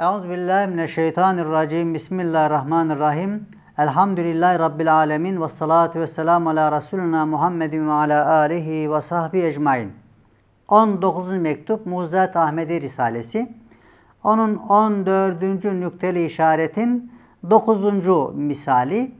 Euzubillahimineşşeytanirracim. Bismillahirrahmanirrahim. Elhamdülillahi Rabbil alemin. Ve salatu ve selamu ala Resulina Muhammedin ve ala alihi ve sahbihi ecmain. 19. mektup Muzzat Ahmedi Risalesi. Onun 14. nükteli işaretin 9. misali.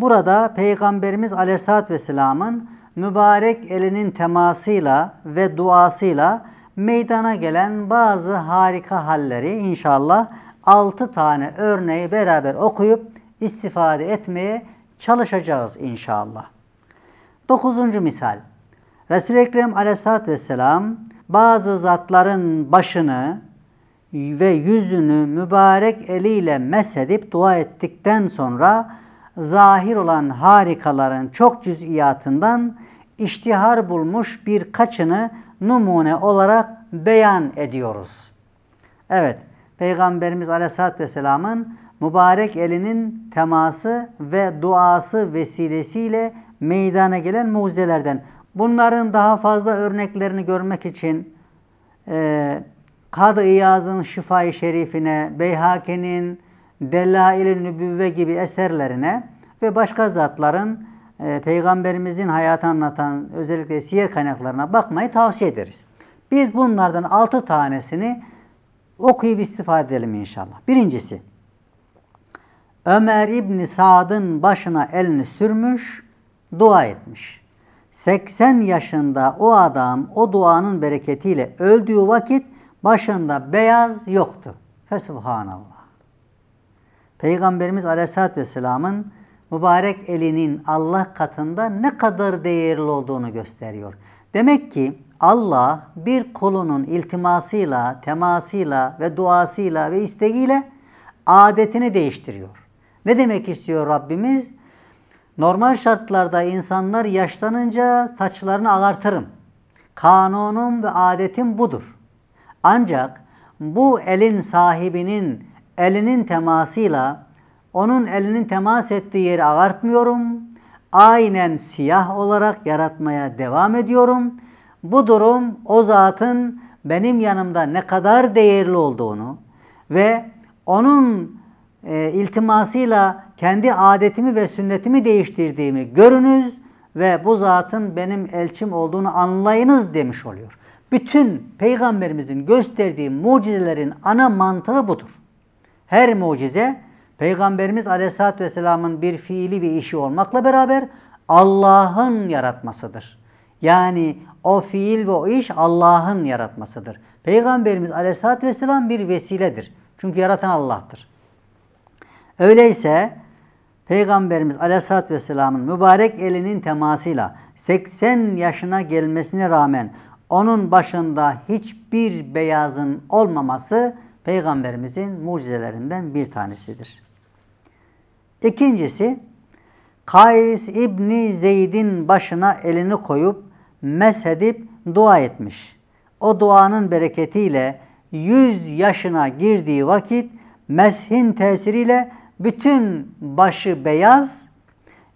Burada Peygamberimiz Aleyhisselatü Vesselam'ın mübarek elinin temasıyla ve duasıyla meydana gelen bazı harika halleri inşallah 6 tane örneği beraber okuyup istifade etmeye çalışacağız inşallah. 9. misal. resul Ekrem aleyhissalatü vesselam bazı zatların başını ve yüzünü mübarek eliyle mesedip dua ettikten sonra zahir olan harikaların çok cüz'iyatından iştihar bulmuş birkaçını numune olarak beyan ediyoruz. Evet, Peygamberimiz Aleyhisselatü Vesselam'ın mübarek elinin teması ve duası vesilesiyle meydana gelen mucizelerden. Bunların daha fazla örneklerini görmek için e, Kadı İyaz'ın Şifa-i Şerifine, Beyhaki'nin Delail-i Nübüvve gibi eserlerine ve başka zatların e, Peygamberimizin hayatını anlatan özellikle siyer kaynaklarına bakmayı tavsiye ederiz. Biz bunlardan altı tanesini okuyup istifade edelim inşallah. Birincisi, Ömer İbni Sad'ın başına elini sürmüş, dua etmiş. 80 yaşında o adam o duanın bereketiyle öldüğü vakit başında beyaz yoktu. Fesubhanallah. Peygamberimiz Aleyhisselatü Vesselam'ın mübarek elinin Allah katında ne kadar değerli olduğunu gösteriyor. Demek ki Allah bir kulunun iltimasıyla, temasıyla ve duasıyla ve isteğiyle adetini değiştiriyor. Ne demek istiyor Rabbimiz? Normal şartlarda insanlar yaşlanınca saçlarını ağartırım. Kanunum ve adetim budur. Ancak bu elin sahibinin elinin temasıyla onun elinin temas ettiği yeri ağartmıyorum. Aynen siyah olarak yaratmaya devam ediyorum. Bu durum o zatın benim yanımda ne kadar değerli olduğunu ve onun e, iltimasıyla kendi adetimi ve sünnetimi değiştirdiğimi görünüz ve bu zatın benim elçim olduğunu anlayınız demiş oluyor. Bütün peygamberimizin gösterdiği mucizelerin ana mantığı budur. Her mucize Peygamberimiz Aleyhisselatü Vesselam'ın bir fiili ve işi olmakla beraber Allah'ın yaratmasıdır. Yani o fiil ve o iş Allah'ın yaratmasıdır. Peygamberimiz Aleyhisselatü Vesselam bir vesiledir. Çünkü yaratan Allah'tır. Öyleyse Peygamberimiz Aleyhisselatü Vesselam'ın mübarek elinin temasıyla 80 yaşına gelmesine rağmen onun başında hiçbir beyazın olmaması Peygamberimizin mucizelerinden bir tanesidir. İkincisi Kays İbni Zeyd'in başına elini koyup meshedip dua etmiş. O duanın bereketiyle 100 yaşına girdiği vakit meshin tesiriyle bütün başı beyaz,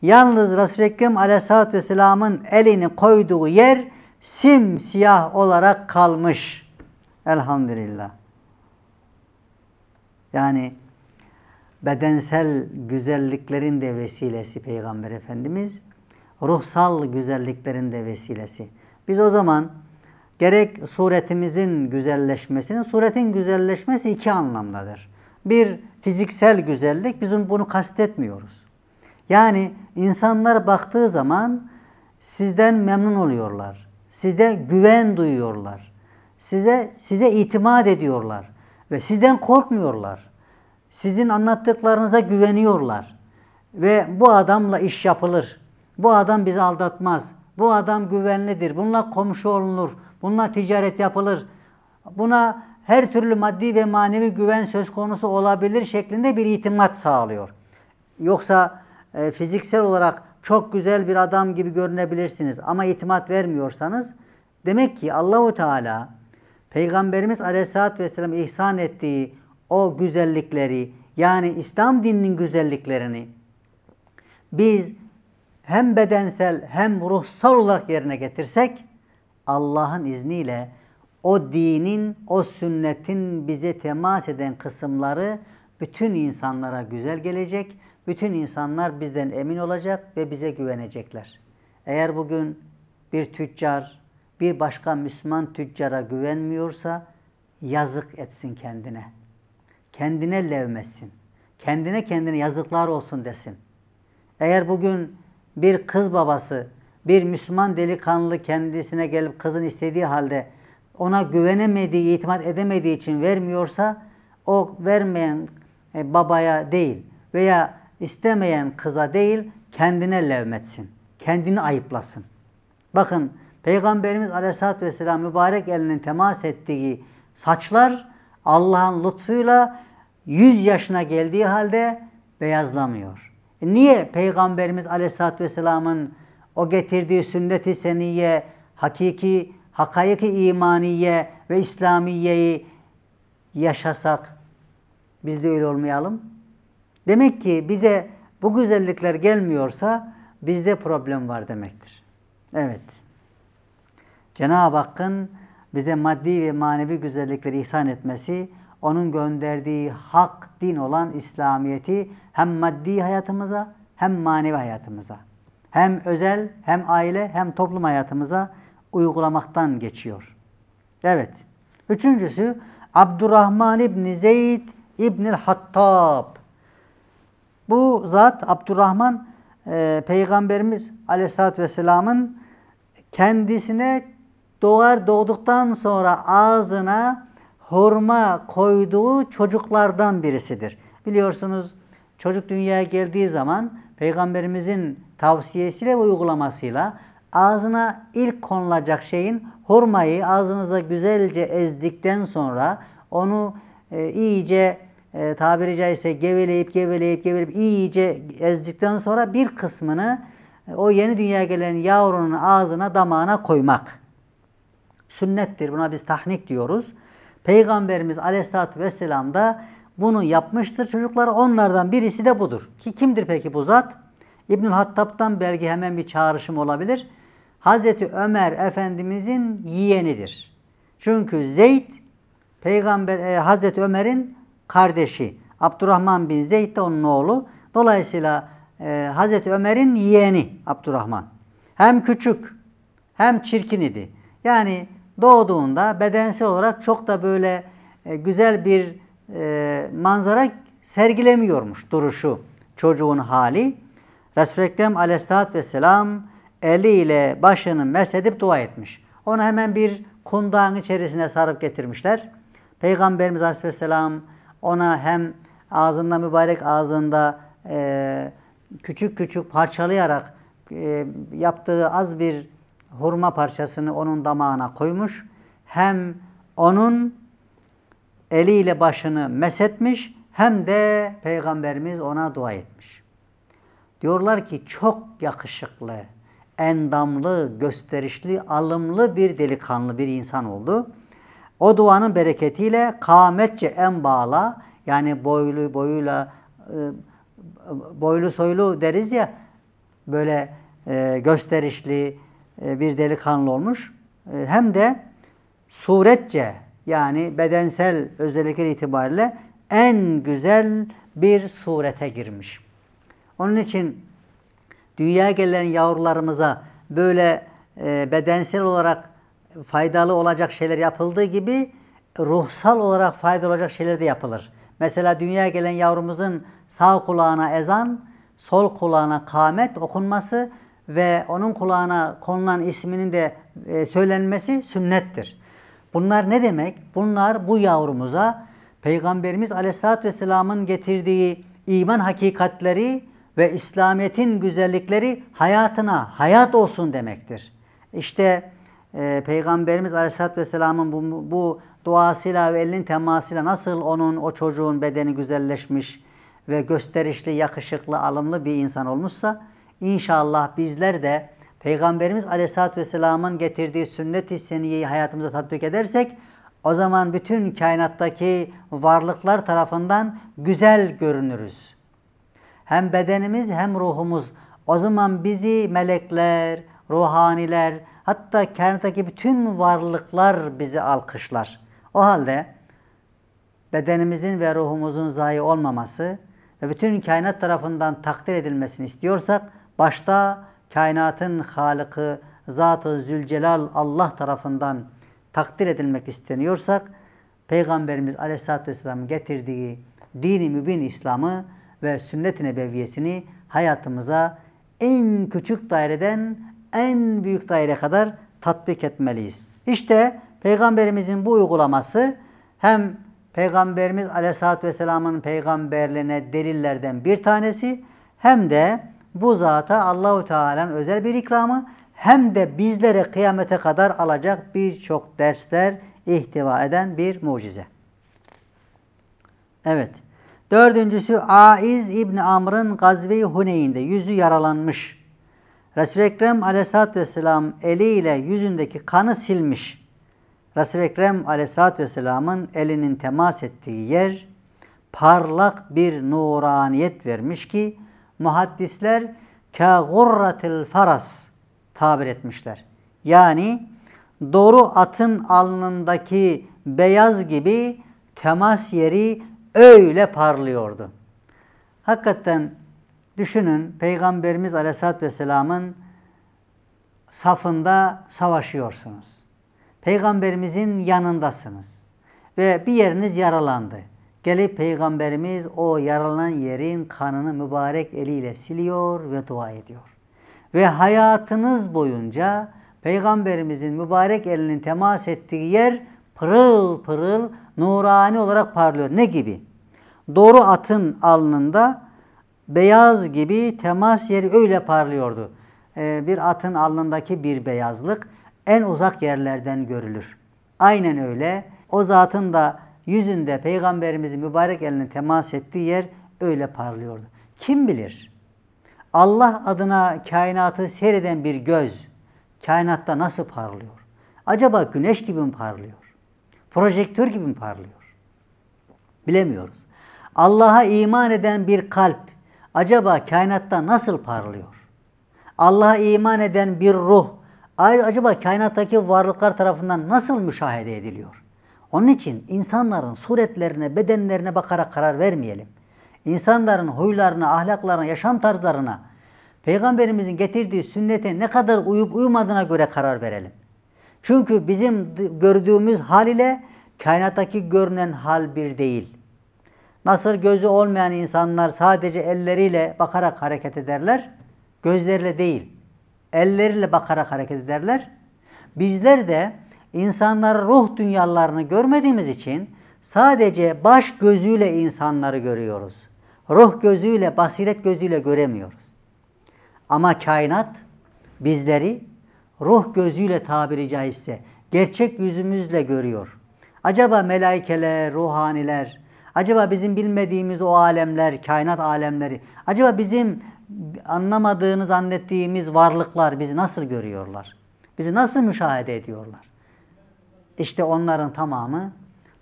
yalnız Resul-i Ekrem aleyhissalatü vesselamın elini koyduğu yer simsiyah olarak kalmış. Elhamdülillah. Yani bedensel güzelliklerin de vesilesi Peygamber Efendimiz, ruhsal güzelliklerin de vesilesi. Biz o zaman gerek suretimizin güzelleşmesinin, suretin güzelleşmesi iki anlamdadır. Bir fiziksel güzellik, bizim bunu kastetmiyoruz. Yani insanlar baktığı zaman sizden memnun oluyorlar. Size güven duyuyorlar. Size size itimat ediyorlar ve sizden korkmuyorlar. Sizin anlattıklarınıza güveniyorlar. Ve bu adamla iş yapılır. Bu adam bizi aldatmaz. Bu adam güvenlidir. Bununla komşu olunur. Bununla ticaret yapılır. Buna her türlü maddi ve manevi güven söz konusu olabilir şeklinde bir itimat sağlıyor. Yoksa e, fiziksel olarak çok güzel bir adam gibi görünebilirsiniz ama itimat vermiyorsanız demek ki Allahu Teala Peygamberimiz Aleyhisselatü Vesselam ihsan ettiği o güzellikleri yani İslam dininin güzelliklerini biz hem bedensel hem ruhsal olarak yerine getirsek Allah'ın izniyle o dinin, o sünnetin bize temas eden kısımları bütün insanlara güzel gelecek. Bütün insanlar bizden emin olacak ve bize güvenecekler. Eğer bugün bir tüccar bir başka Müslüman tüccara güvenmiyorsa yazık etsin kendine kendine levmesin. Kendine kendine yazıklar olsun desin. Eğer bugün bir kız babası, bir Müslüman delikanlı kendisine gelip kızın istediği halde ona güvenemediği, itimat edemediği için vermiyorsa o vermeyen e, babaya değil veya istemeyen kıza değil kendine levmetsin. Kendini ayıplasın. Bakın Peygamberimiz Aleyhisselatü Vesselam mübarek elinin temas ettiği saçlar Allah'ın lütfuyla 100 yaşına geldiği halde beyazlamıyor. E niye Peygamberimiz Aleyhisselatü Vesselam'ın o getirdiği sünnet-i seniye, hakiki, hakayık-ı imaniye ve İslamiyeyi yaşasak biz de öyle olmayalım? Demek ki bize bu güzellikler gelmiyorsa bizde problem var demektir. Evet. Cenab-ı Hakk'ın bize maddi ve manevi güzellikleri ihsan etmesi, onun gönderdiği hak din olan İslamiyet'i hem maddi hayatımıza hem manevi hayatımıza, hem özel hem aile hem toplum hayatımıza uygulamaktan geçiyor. Evet. Üçüncüsü Abdurrahman İbni Zeyd İbnül Hattab. Bu zat Abdurrahman e, Peygamberimiz Aleyhisselatü Vesselam'ın kendisine doğar doğduktan sonra ağzına hurma koyduğu çocuklardan birisidir. Biliyorsunuz çocuk dünyaya geldiği zaman Peygamberimizin tavsiyesiyle ve uygulamasıyla ağzına ilk konulacak şeyin hurmayı ağzınızda güzelce ezdikten sonra onu e, iyice e, tabiri caizse geveleyip geveleyip geveleyip iyice ezdikten sonra bir kısmını e, o yeni dünyaya gelen yavrunun ağzına damağına koymak. Sünnettir. Buna biz tahnik diyoruz. Peygamberimiz Aleyhisselatü vesselam da bunu yapmıştır çocuklar. Onlardan birisi de budur. Ki kimdir peki bu zat? İbnül Hattab'dan belki hemen bir çağrışım olabilir. Hazreti Ömer Efendimizin yeğenidir. Çünkü Zeyd Peygamber e, Hazreti Ömer'in kardeşi. Abdurrahman bin Zeyd de onun oğlu. Dolayısıyla e, Hazreti Ömer'in yeğeni Abdurrahman. Hem küçük hem çirkin idi. Yani doğduğunda bedensel olarak çok da böyle e, güzel bir e, manzara sergilemiyormuş duruşu çocuğun hali. Resul-i Ekrem aleyhissalatü vesselam eliyle başını mesedip dua etmiş. Onu hemen bir kundağın içerisine sarıp getirmişler. Peygamberimiz aleyhisselam ona hem ağzında mübarek ağzında e, küçük küçük parçalayarak yaptığı az bir hurma parçasını onun damağına koymuş. Hem onun eliyle başını mesetmiş hem de Peygamberimiz ona dua etmiş. Diyorlar ki çok yakışıklı, endamlı, gösterişli, alımlı bir delikanlı bir insan oldu. O duanın bereketiyle kâmetçe en bağla yani boylu boyuyla e, boylu soylu deriz ya böyle e, gösterişli, e, bir delikanlı olmuş. E, hem de suretçe yani bedensel özellikler itibariyle en güzel bir surete girmiş. Onun için dünya gelen yavrularımıza böyle e, bedensel olarak faydalı olacak şeyler yapıldığı gibi ruhsal olarak faydalı olacak şeyler de yapılır. Mesela dünya gelen yavrumuzun sağ kulağına ezan, sol kulağına kâmet okunması ve onun kulağına konulan isminin de e, söylenmesi sünnettir. Bunlar ne demek? Bunlar bu yavrumuza Peygamberimiz Aleyhisselatü Vesselam'ın getirdiği iman hakikatleri ve İslamiyet'in güzellikleri hayatına hayat olsun demektir. İşte e, Peygamberimiz Aleyhisselatü Vesselam'ın bu, bu duasıyla ve elinin temasıyla nasıl onun o çocuğun bedeni güzelleşmiş ve gösterişli, yakışıklı, alımlı bir insan olmuşsa İnşallah bizler de Peygamberimiz Aleyhisselatü Vesselam'ın getirdiği sünnet-i seniyeyi hayatımıza tatbik edersek o zaman bütün kainattaki varlıklar tarafından güzel görünürüz. Hem bedenimiz hem ruhumuz. O zaman bizi melekler, ruhaniler, hatta kainattaki bütün varlıklar bizi alkışlar. O halde bedenimizin ve ruhumuzun zayi olmaması ve bütün kainat tarafından takdir edilmesini istiyorsak başta kainatın Halık'ı Zat-ı Zülcelal Allah tarafından takdir edilmek isteniyorsak, Peygamberimiz Aleyhisselatü Vesselam'ın getirdiği dini mübin İslam'ı ve sünnet-i nebeviyesini hayatımıza en küçük daireden en büyük daire kadar tatbik etmeliyiz. İşte Peygamberimizin bu uygulaması hem Peygamberimiz Aleyhisselatü Vesselam'ın peygamberliğine delillerden bir tanesi hem de bu zata Allahu Teala'nın özel bir ikramı hem de bizlere kıyamete kadar alacak birçok dersler ihtiva eden bir mucize. Evet. Dördüncüsü Aiz İbni Amr'ın Gazve-i Huneyn'de yüzü yaralanmış. Resul-i Ekrem aleyhissalatü vesselam eliyle yüzündeki kanı silmiş. Resul-i Ekrem aleyhissalatü vesselamın elinin temas ettiği yer parlak bir nuraniyet vermiş ki muhaddisler kâgurratil faras tabir etmişler. Yani doğru atın alnındaki beyaz gibi temas yeri öyle parlıyordu. Hakikaten düşünün Peygamberimiz Aleyhisselatü Vesselam'ın safında savaşıyorsunuz. Peygamberimizin yanındasınız ve bir yeriniz yaralandı Gelip Peygamberimiz o yaralanan yerin kanını mübarek eliyle siliyor ve dua ediyor. Ve hayatınız boyunca Peygamberimizin mübarek elinin temas ettiği yer pırıl pırıl nurani olarak parlıyor. Ne gibi? Doğru atın alnında beyaz gibi temas yeri öyle parlıyordu. Ee, bir atın alnındaki bir beyazlık en uzak yerlerden görülür. Aynen öyle. O zatın da yüzünde peygamberimizin mübarek elinin temas ettiği yer öyle parlıyordu. Kim bilir? Allah adına kainatı seyreden bir göz kainatta nasıl parlıyor? Acaba güneş gibi mi parlıyor? Projektör gibi mi parlıyor? Bilemiyoruz. Allah'a iman eden bir kalp acaba kainatta nasıl parlıyor? Allah'a iman eden bir ruh acaba kainattaki varlıklar tarafından nasıl müşahede ediliyor? Onun için insanların suretlerine, bedenlerine bakarak karar vermeyelim. İnsanların huylarına, ahlaklarına, yaşam tarzlarına, Peygamberimizin getirdiği sünnete ne kadar uyup uymadığına göre karar verelim. Çünkü bizim gördüğümüz hal ile kainattaki görünen hal bir değil. Nasıl gözü olmayan insanlar sadece elleriyle bakarak hareket ederler, gözlerle değil, elleriyle bakarak hareket ederler. Bizler de insanları ruh dünyalarını görmediğimiz için sadece baş gözüyle insanları görüyoruz. Ruh gözüyle, basiret gözüyle göremiyoruz. Ama kainat bizleri ruh gözüyle tabiri caizse gerçek yüzümüzle görüyor. Acaba melaikeler, ruhaniler, acaba bizim bilmediğimiz o alemler, kainat alemleri, acaba bizim anlamadığını zannettiğimiz varlıklar bizi nasıl görüyorlar? Bizi nasıl müşahede ediyorlar? İşte onların tamamı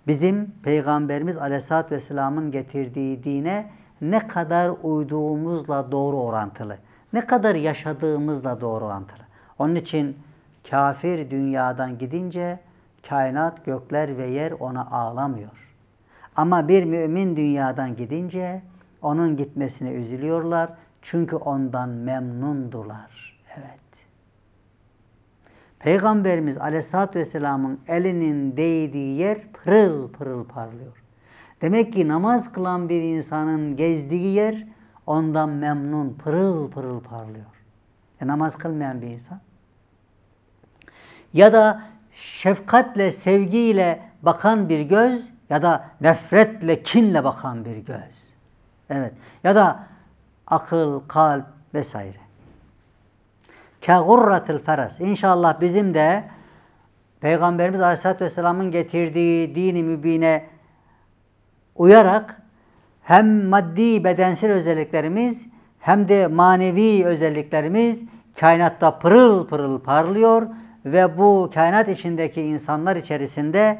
bizim Peygamberimiz Aleyhisselatü Vesselam'ın getirdiği dine ne kadar uyduğumuzla doğru orantılı. Ne kadar yaşadığımızla doğru orantılı. Onun için kafir dünyadan gidince kainat, gökler ve yer ona ağlamıyor. Ama bir mümin dünyadan gidince onun gitmesine üzülüyorlar. Çünkü ondan memnundular. Evet. Peygamberimiz Aleyhisselatü Vesselam'ın elinin değdiği yer pırıl pırıl parlıyor. Demek ki namaz kılan bir insanın gezdiği yer ondan memnun, pırıl pırıl parlıyor. E namaz kılmayan bir insan. Ya da şefkatle, sevgiyle bakan bir göz ya da nefretle, kinle bakan bir göz. Evet. Ya da akıl, kalp vesaire kegurratil feres. İnşallah bizim de Peygamberimiz Aleyhisselatü Vesselam'ın getirdiği dini mübine uyarak hem maddi bedensel özelliklerimiz hem de manevi özelliklerimiz kainatta pırıl pırıl parlıyor ve bu kainat içindeki insanlar içerisinde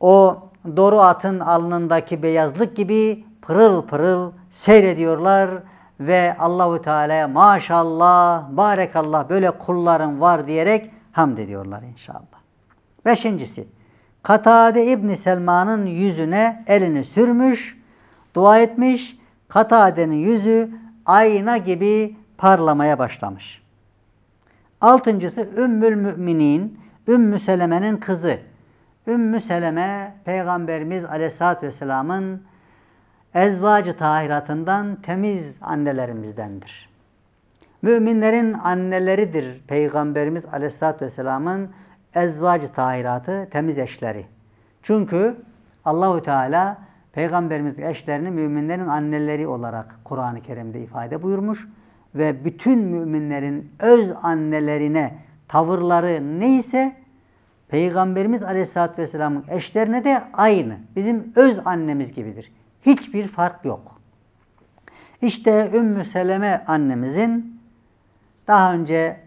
o doğru atın alnındaki beyazlık gibi pırıl pırıl seyrediyorlar ve Allahu Teala'ya maşallah, barekallah böyle kulların var diyerek hamd ediyorlar inşallah. Beşincisi, Katade İbni Selma'nın yüzüne elini sürmüş, dua etmiş, Katade'nin yüzü ayna gibi parlamaya başlamış. Altıncısı Ümmül Müminin, Ümmü Seleme'nin kızı. Ümmü Seleme, Peygamberimiz Aleyhisselatü Vesselam'ın ezvacı tahiratından temiz annelerimizdendir. Müminlerin anneleridir Peygamberimiz Aleyhisselatü Vesselam'ın ezvacı tahiratı, temiz eşleri. Çünkü Allahü Teala Peygamberimizin eşlerini müminlerin anneleri olarak Kur'an-ı Kerim'de ifade buyurmuş ve bütün müminlerin öz annelerine tavırları neyse Peygamberimiz Aleyhisselatü Vesselam'ın eşlerine de aynı. Bizim öz annemiz gibidir. Hiçbir fark yok. İşte Ümmü Seleme annemizin daha önce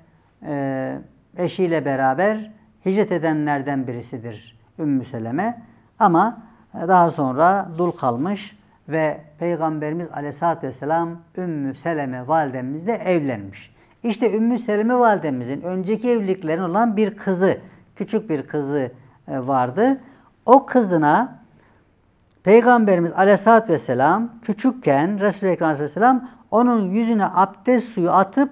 e, eşiyle beraber hicret edenlerden birisidir Ümmü Seleme. Ama daha sonra dul kalmış ve Peygamberimiz Aleyhisselatü Vesselam Ümmü Seleme validemizle evlenmiş. İşte Ümmü Seleme validemizin önceki evliliklerinin olan bir kızı, küçük bir kızı e, vardı. O kızına Peygamberimiz Aleyhisselatü vesselam küçükken Resulü i Ekrem aleyhisselam onun yüzüne abdest suyu atıp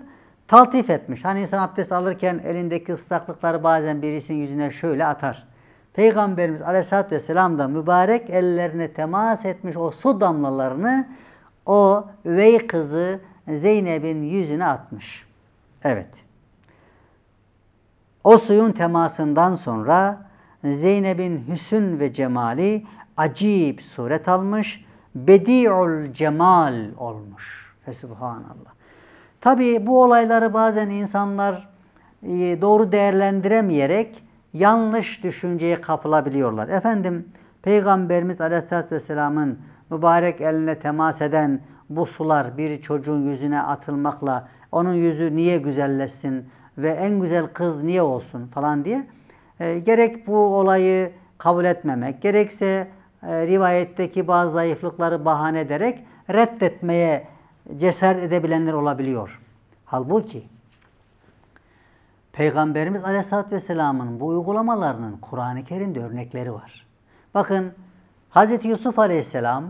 taltif etmiş. Hani insan abdest alırken elindeki ıslaklıkları bazen birisinin yüzüne şöyle atar. Peygamberimiz Aleyhisselatü vesselam da mübarek ellerine temas etmiş o su damlalarını o üvey kızı Zeynep'in yüzüne atmış. Evet. O suyun temasından sonra Zeynep'in hüsün ve cemali acip suret almış, bedi'ul cemal olmuş. Fesubhanallah. Tabi bu olayları bazen insanlar e, doğru değerlendiremeyerek yanlış düşünceye kapılabiliyorlar. Efendim Peygamberimiz Aleyhisselatü Vesselam'ın mübarek eline temas eden bu sular bir çocuğun yüzüne atılmakla onun yüzü niye güzelleşsin ve en güzel kız niye olsun falan diye e, gerek bu olayı kabul etmemek gerekse e, rivayetteki bazı zayıflıkları bahane ederek reddetmeye cesaret edebilenler olabiliyor. Halbuki Peygamberimiz Aleyhisselatü Vesselam'ın bu uygulamalarının Kur'an-ı Kerim'de örnekleri var. Bakın Hz. Yusuf Aleyhisselam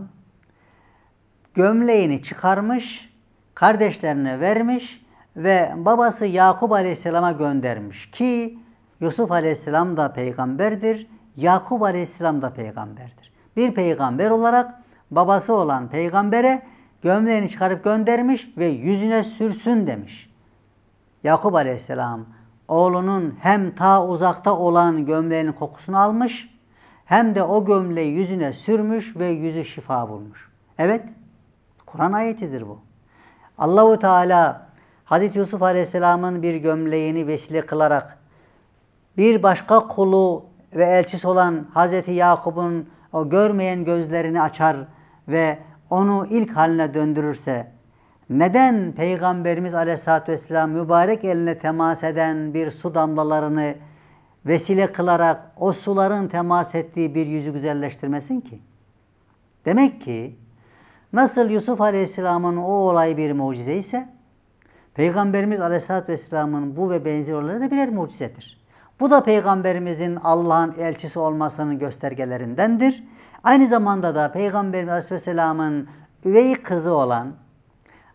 gömleğini çıkarmış, kardeşlerine vermiş ve babası Yakup Aleyhisselam'a göndermiş ki Yusuf Aleyhisselam da peygamberdir, Yakup Aleyhisselam da peygamberdir bir peygamber olarak babası olan peygambere gömleğini çıkarıp göndermiş ve yüzüne sürsün demiş. Yakup aleyhisselam oğlunun hem ta uzakta olan gömleğinin kokusunu almış hem de o gömleği yüzüne sürmüş ve yüzü şifa bulmuş. Evet, Kur'an ayetidir bu. Allahu Teala Hazreti Yusuf Aleyhisselam'ın bir gömleğini vesile kılarak bir başka kulu ve elçisi olan Hazreti Yakup'un o görmeyen gözlerini açar ve onu ilk haline döndürürse neden Peygamberimiz Aleyhisselatü Vesselam mübarek eline temas eden bir su damlalarını vesile kılarak o suların temas ettiği bir yüzü güzelleştirmesin ki? Demek ki nasıl Yusuf Aleyhisselam'ın o olayı bir mucize ise Peygamberimiz Aleyhisselatü Vesselam'ın bu ve benzeri olayları da birer mucizedir. Bu da peygamberimizin Allah'ın elçisi olmasının göstergelerindendir. Aynı zamanda da Peygamberimiz Aleyhisselam'ın üvey kızı olan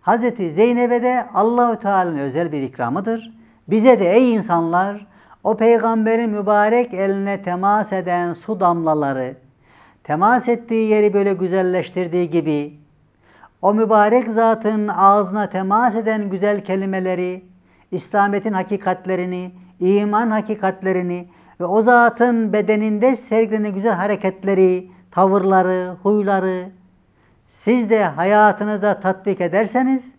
Hazreti Zeynep'e de Allahü Teala'nın özel bir ikramıdır. Bize de ey insanlar o peygamberin mübarek eline temas eden su damlaları, temas ettiği yeri böyle güzelleştirdiği gibi o mübarek zatın ağzına temas eden güzel kelimeleri, İslamiyet'in hakikatlerini, iman hakikatlerini ve o zatın bedeninde sergilenen güzel hareketleri, tavırları, huyları siz de hayatınıza tatbik ederseniz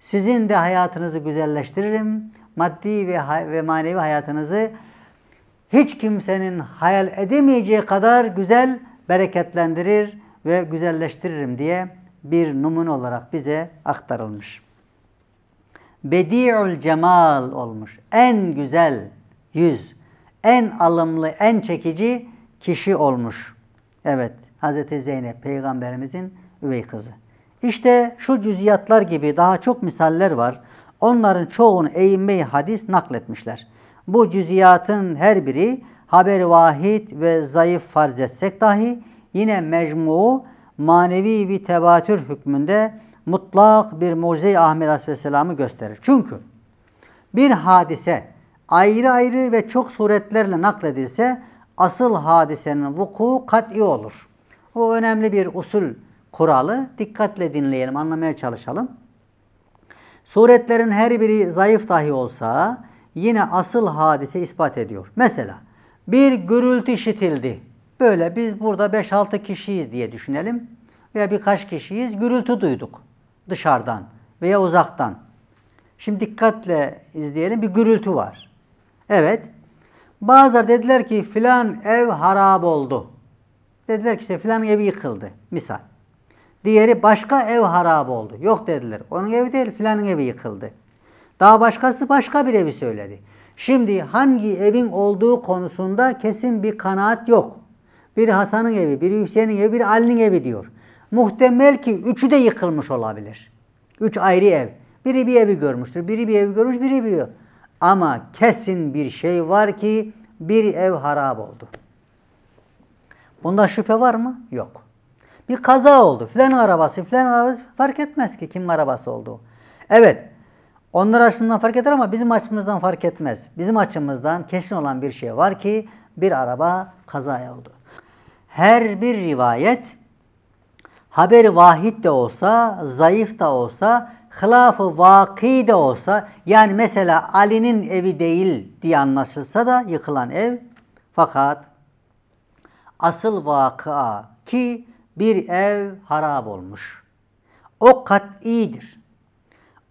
sizin de hayatınızı güzelleştiririm. Maddi ve, ve manevi hayatınızı hiç kimsenin hayal edemeyeceği kadar güzel bereketlendirir ve güzelleştiririm diye bir numune olarak bize aktarılmış bedi'ül cemal olmuş. En güzel yüz, en alımlı, en çekici kişi olmuş. Evet, Hz. Zeynep peygamberimizin üvey kızı. İşte şu cüziyatlar gibi daha çok misaller var. Onların çoğunu eğinmeyi hadis nakletmişler. Bu cüziyatın her biri haber vahid ve zayıf farz etsek dahi yine mecmu manevi bir tevatür hükmünde mutlak bir mucize Ahmet Aleyhisselam'ı gösterir. Çünkü bir hadise ayrı ayrı ve çok suretlerle nakledilse asıl hadisenin vuku kat'i olur. Bu önemli bir usul kuralı. Dikkatle dinleyelim, anlamaya çalışalım. Suretlerin her biri zayıf dahi olsa yine asıl hadise ispat ediyor. Mesela bir gürültü işitildi. Böyle biz burada 5-6 kişiyiz diye düşünelim veya birkaç kişiyiz gürültü duyduk dışarıdan veya uzaktan. Şimdi dikkatle izleyelim. Bir gürültü var. Evet. Bazılar dediler ki filan ev harap oldu. Dediler ki işte filan evi yıkıldı. Misal. Diğeri başka ev harap oldu. Yok dediler. Onun evi değil filanın evi yıkıldı. Daha başkası başka bir evi söyledi. Şimdi hangi evin olduğu konusunda kesin bir kanaat yok. Bir Hasan'ın evi, bir Hüseyin'in evi, bir Ali'nin evi diyor. Muhtemel ki üçü de yıkılmış olabilir. Üç ayrı ev. Biri bir evi görmüştür, biri bir evi görmüş, biri bir ev. Ama kesin bir şey var ki bir ev harap oldu. Bunda şüphe var mı? Yok. Bir kaza oldu. Filan arabası, filan arabası fark etmez ki kim arabası olduğu. Evet. Onlar açısından fark eder ama bizim açımızdan fark etmez. Bizim açımızdan kesin olan bir şey var ki bir araba kazaya oldu. Her bir rivayet haber vahid de olsa, zayıf da olsa, hılaf-ı vaki de olsa yani mesela Ali'nin evi değil diye anlaşılsa da yıkılan ev fakat asıl vakıa ki bir ev harap olmuş. O kat iyidir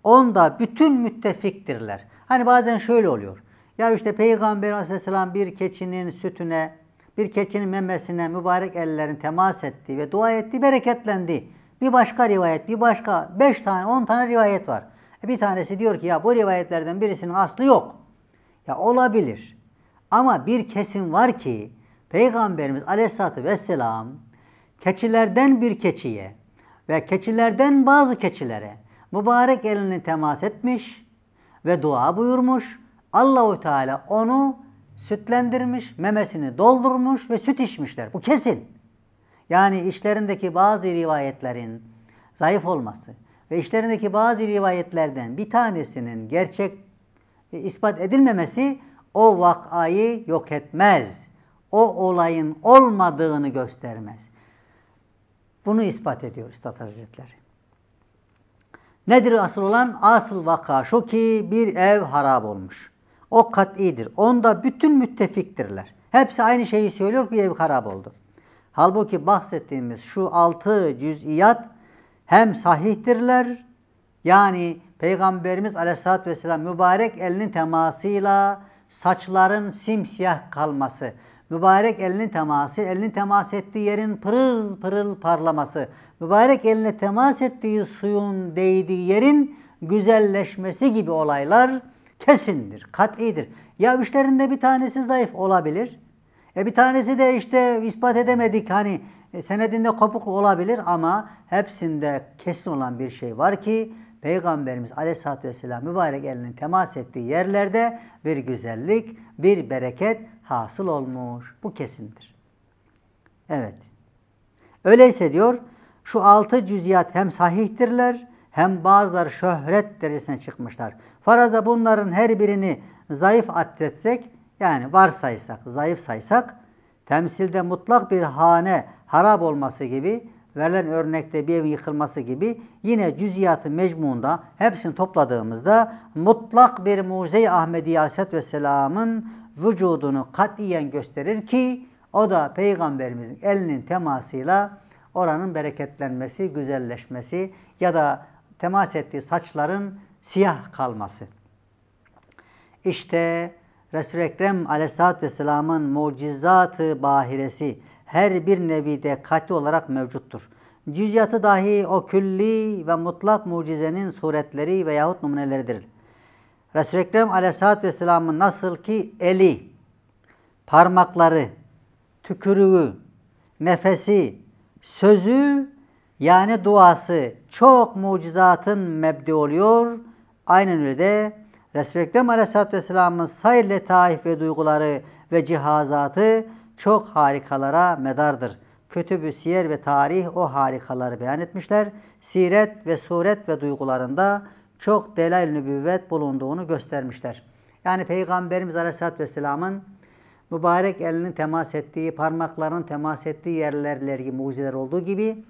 Onda bütün müttefiktirler. Hani bazen şöyle oluyor. Ya işte Peygamber aleyhisselam bir keçinin sütüne bir keçinin memesine mübarek ellerin temas etti ve dua etti bereketlendi. Bir başka rivayet, bir başka beş tane, on tane rivayet var. E, bir tanesi diyor ki ya bu rivayetlerden birisinin aslı yok. Ya olabilir. Ama bir kesim var ki Peygamberimiz aleyhissalatü vesselam keçilerden bir keçiye ve keçilerden bazı keçilere mübarek elini temas etmiş ve dua buyurmuş. Allahu Teala onu sütlendirmiş, memesini doldurmuş ve süt içmişler. Bu kesin. Yani işlerindeki bazı rivayetlerin zayıf olması ve işlerindeki bazı rivayetlerden bir tanesinin gerçek e, ispat edilmemesi o vakayı yok etmez. O olayın olmadığını göstermez. Bunu ispat ediyor Üstad Hazretleri. Nedir asıl olan? Asıl vaka şu ki bir ev harap olmuş. O kat'idir. Onda bütün müttefiktirler. Hepsi aynı şeyi söylüyor ki ev harap oldu. Halbuki bahsettiğimiz şu altı cüz'iyat hem sahihtirler yani Peygamberimiz aleyhissalatü vesselam mübarek elinin temasıyla saçların simsiyah kalması, mübarek elinin teması, elinin temas ettiği yerin pırıl pırıl parlaması, mübarek eline temas ettiği suyun değdiği yerin güzelleşmesi gibi olaylar kesindir, kat'idir. Ya işlerinde bir tanesi zayıf olabilir. E bir tanesi de işte ispat edemedik hani e, senedinde kopuk olabilir ama hepsinde kesin olan bir şey var ki Peygamberimiz Aleyhisselatü Vesselam mübarek elinin temas ettiği yerlerde bir güzellik, bir bereket hasıl olmuş. Bu kesindir. Evet. Öyleyse diyor şu altı cüziyat hem sahihtirler hem bazıları şöhret derecesine çıkmışlar. Faraza bunların her birini zayıf atletsek, yani varsaysak, zayıf saysak temsilde mutlak bir hane harap olması gibi verilen örnekte bir evin yıkılması gibi yine cüziyatı mecmuunda hepsini topladığımızda mutlak bir mucize-i Ahmedi Aleyhisselam'ın vücudunu katiyen gösterir ki o da Peygamberimizin elinin temasıyla oranın bereketlenmesi, güzelleşmesi ya da temas ettiği saçların siyah kalması. İşte Resul-i Ekrem aleyhissalatü vesselamın mucizatı bahiresi her bir nevide katı olarak mevcuttur. Cüziyatı dahi o külli ve mutlak mucizenin suretleri veyahut numuneleridir. Resul-i Ekrem aleyhissalatü vesselamın nasıl ki eli, parmakları, tükürüğü, nefesi, sözü yani duası çok mucizatın mebdi oluyor. Aynen öyle de Resul-i Ekrem Aleyhisselatü Vesselam'ın sayr letaif ve duyguları ve cihazatı çok harikalara medardır. Kötübü siyer ve tarih o harikaları beyan etmişler. Siret ve suret ve duygularında çok delal nübüvvet bulunduğunu göstermişler. Yani Peygamberimiz Aleyhisselatü Vesselam'ın mübarek elinin temas ettiği, parmaklarının temas ettiği yerlerler gibi mucizeler olduğu gibi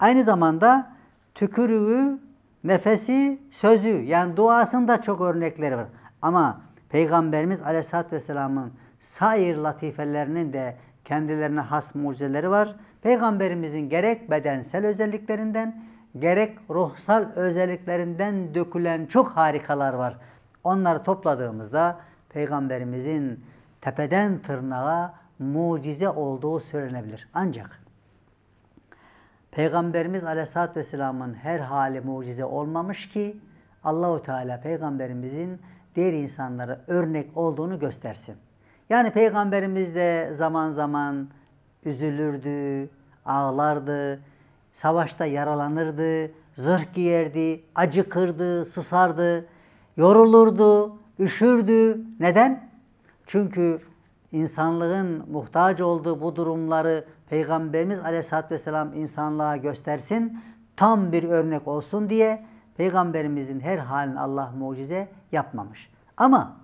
Aynı zamanda tükürüğü, nefesi, sözü yani duasında çok örnekleri var. Ama Peygamberimiz Aleyhisselatü Vesselam'ın sair latifelerinin de kendilerine has mucizeleri var. Peygamberimizin gerek bedensel özelliklerinden gerek ruhsal özelliklerinden dökülen çok harikalar var. Onları topladığımızda Peygamberimizin tepeden tırnağa mucize olduğu söylenebilir. Ancak Peygamberimiz Aleyhisselatü Vesselam'ın her hali mucize olmamış ki Allahu Teala Peygamberimizin diğer insanlara örnek olduğunu göstersin. Yani Peygamberimiz de zaman zaman üzülürdü, ağlardı, savaşta yaralanırdı, zırh giyerdi, acıkırdı, susardı, yorulurdu, üşürdü. Neden? Çünkü insanlığın muhtaç olduğu bu durumları Peygamberimiz aleyhissalatü vesselam insanlığa göstersin, tam bir örnek olsun diye Peygamberimizin her halini Allah mucize yapmamış. Ama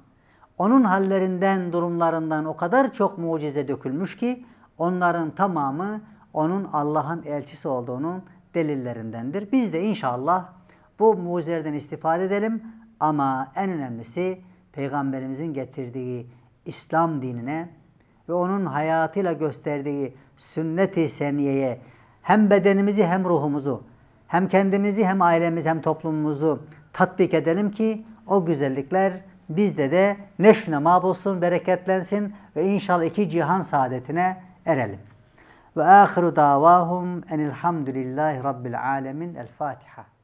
onun hallerinden, durumlarından o kadar çok mucize dökülmüş ki onların tamamı onun Allah'ın elçisi olduğunun delillerindendir. Biz de inşallah bu mucizelerden istifade edelim ama en önemlisi Peygamberimizin getirdiği İslam dinine ve onun hayatıyla gösterdiği sünnet-i seniyeye hem bedenimizi hem ruhumuzu, hem kendimizi hem ailemizi hem toplumumuzu tatbik edelim ki o güzellikler bizde de neşne mab bereketlensin ve inşallah iki cihan saadetine erelim. Ve ahiru davahum enilhamdülillahi rabbil alemin. El Fatiha.